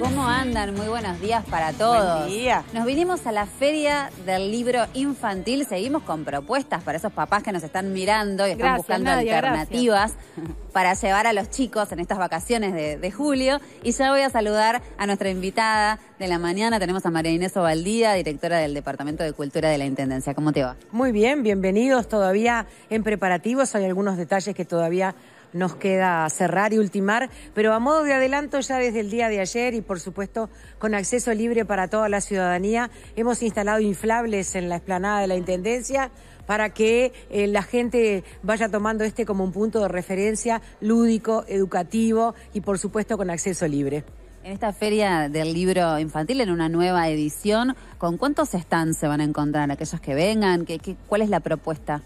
¿Cómo andan? Muy buenos días para todos. Buen día. Nos vinimos a la Feria del Libro Infantil. Seguimos con propuestas para esos papás que nos están mirando y están buscando alternativas para llevar a los chicos en estas vacaciones de, de, julio. Y ya voy a saludar a nuestra invitada de la mañana. Tenemos a María Inés Ovaldía, directora del Departamento de Cultura de la Intendencia. ¿Cómo te va? Muy bien, bienvenidos. Todavía en preparativos hay algunos detalles que todavía nos queda cerrar y ultimar, pero a modo de adelanto ya desde el día de ayer y por supuesto con acceso libre para toda la ciudadanía, hemos instalado inflables en la explanada de la Intendencia para que eh, la gente vaya tomando este como un punto de referencia lúdico, educativo y por supuesto con acceso libre. En esta feria del libro infantil, en una nueva edición, ¿con cuántos stands se van a encontrar aquellos que vengan? qué cuál es la propuesta?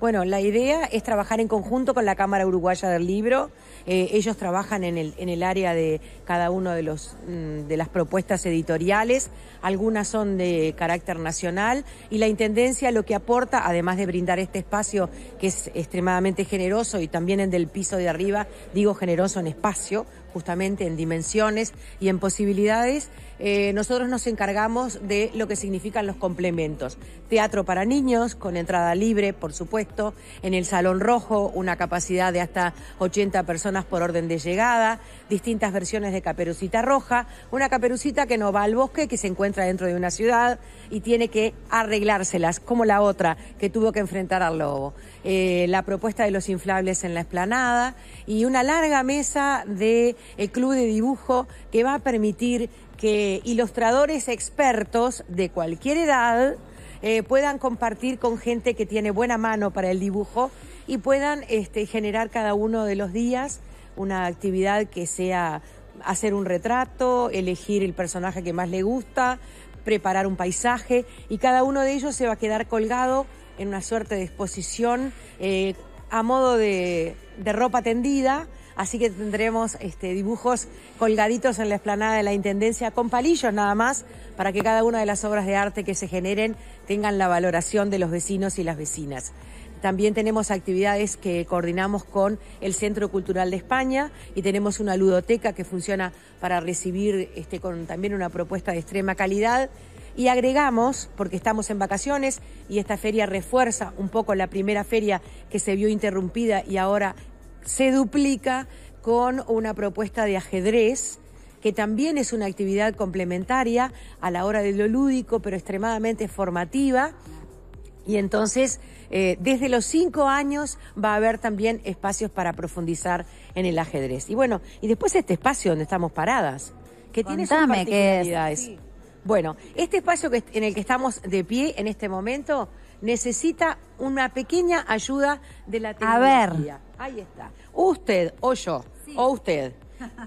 Bueno, la idea es trabajar en conjunto con la Cámara Uruguaya del Libro. Eh, ellos trabajan en el, área de cada una de, mm, de las propuestas editoriales. Algunas son de carácter nacional y la Intendencia lo que aporta, además de brindar este espacio que es extremadamente generoso y también el del piso de arriba, digo generoso en espacio, justamente en dimensiones y en posibilidades, eh, nosotros nos encargamos de lo que significan los complementos. Teatro para niños, con entrada libre, por supuesto puesto en el Salón Rojo, una capacidad de hasta 80 personas por orden de llegada, distintas versiones de Caperucita Roja, una caperucita que no va al bosque, que se encuentra dentro de una ciudad y tiene que arreglárselas, como la otra que tuvo que enfrentar al lobo. Eh, la propuesta de los inflables en la esplanada y una larga mesa de eh, club de dibujo que va a permitir que ilustradores expertos de cualquier edad eh, puedan compartir con gente que tiene buena mano para el dibujo y puedan este, generar cada uno de los días una actividad que sea hacer un retrato, elegir el personaje que más le gusta, preparar un paisaje y cada uno de ellos se va a quedar colgado en una suerte de exposición eh, a modo de ropa tendida así que tendremos este, dibujos colgaditos en la esplanada de la Intendencia con palillos nada más para que cada una de las obras de arte que se generen tengan la valoración de los vecinos y las vecinas. También tenemos actividades que coordinamos con el Centro Cultural de España y tenemos una ludoteca que funciona para recibir este, con también una propuesta de extrema calidad. Y agregamos, porque estamos en vacaciones y esta feria refuerza un poco la primera feria que se vio interrumpida y ahora se duplica con una propuesta de ajedrez que también es una actividad complementaria a la hora de lo lúdico, pero extremadamente formativa. Y entonces, eh, desde los cinco años va a haber también espacios para profundizar en el ajedrez. Y bueno, y después este espacio donde estamos paradas, que tiene sus particularidades. Bueno, este espacio que, en el que estamos de pie en este momento necesita una pequeña ayuda de la tecnología. A ver. Ahí está. Usted o yo, o usted,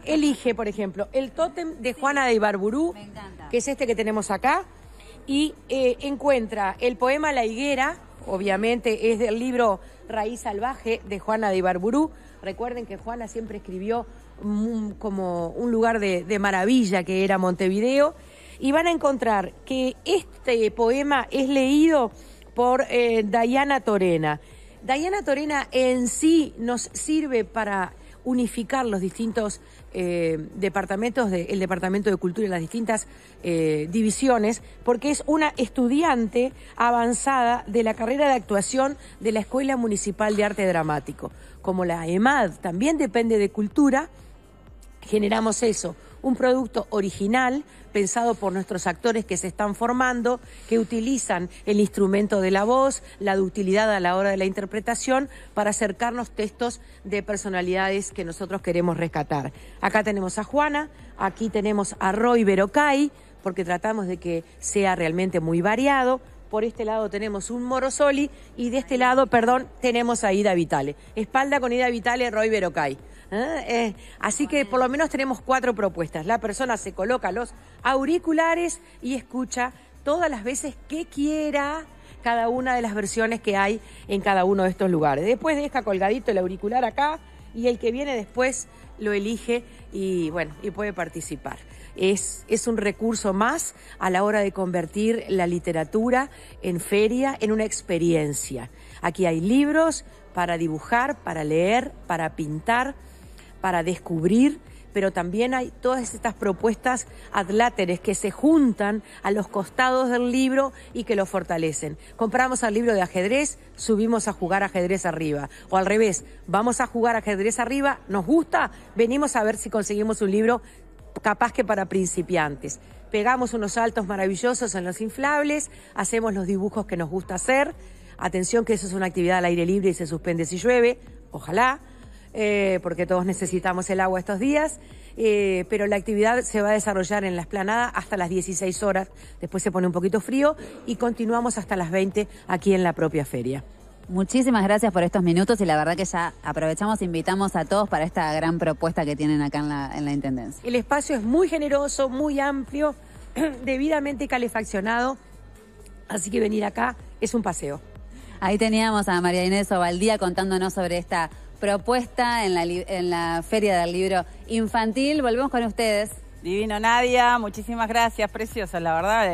elige, por ejemplo, el tótem de Juana de Ibarburú, que es este que tenemos acá, y eh, encuentra el poema La Higuera, obviamente es del libro Raíz Salvaje de Juana de Ibarburú. Recuerden que Juana siempre escribió mm, como un lugar de, maravilla que era Montevideo. Y van a encontrar que este poema es leído por eh, Dayana Torena. Diana Torena en sí nos sirve para unificar los distintos eh, departamentos el Departamento de Cultura y las distintas eh, divisiones, porque es una estudiante avanzada de la carrera de actuación de la Escuela Municipal de Arte Dramático. Como la EMAD también depende de cultura, generamos eso, un producto original pensado por nuestros actores que se están formando, que utilizan el instrumento de la voz, la ductilidad a la hora de la interpretación, para acercarnos textos de personalidades que nosotros queremos rescatar. Acá tenemos a Juana, aquí tenemos a Roy Berocay, porque tratamos de que sea realmente muy variado. Por este lado tenemos un Morosoli y de este lado, perdón, tenemos a Ida Vitale. Espalda con Ida Vitale, Roy Berocay. ¿eh? Eh, así que por lo menos tenemos cuatro propuestas. La persona se coloca los auriculares y escucha todas las veces que quiera cada una de las versiones que hay en cada uno de estos lugares. Después deja colgadito el auricular acá y el que viene después lo elige y bueno, y puede participar. Es, es un recurso más a la hora de convertir la literatura en feria, en una experiencia. Aquí hay libros para dibujar, para leer, para pintar, para descubrir pero también hay todas estas propuestas adláteres que se juntan a los costados del libro y que lo fortalecen. Compramos el libro de ajedrez, subimos a jugar ajedrez arriba. O al revés, vamos a jugar ajedrez arriba, nos gusta, venimos a ver si conseguimos un libro capaz que para principiantes. Pegamos unos saltos maravillosos en los inflables, hacemos los dibujos que nos gusta hacer. Atención que eso es una actividad al aire libre y se suspende si llueve, ojalá. Eh, porque todos necesitamos el agua estos días, eh, pero la actividad se va a desarrollar en la esplanada hasta las 16 horas, después se pone un poquito frío y continuamos hasta las 20 aquí en la propia feria. Muchísimas gracias por estos minutos y la verdad que ya aprovechamos, e invitamos a todos para esta gran propuesta que tienen acá en la, en la Intendencia. El espacio es muy generoso, muy amplio, debidamente calefaccionado, así que venir acá es un paseo. Ahí teníamos a María Inés Ovaldía contándonos sobre esta propuesta en la, Feria del Libro Infantil. Volvemos con ustedes. Divino Nadia, muchísimas gracias, preciosa, la verdad. Eh.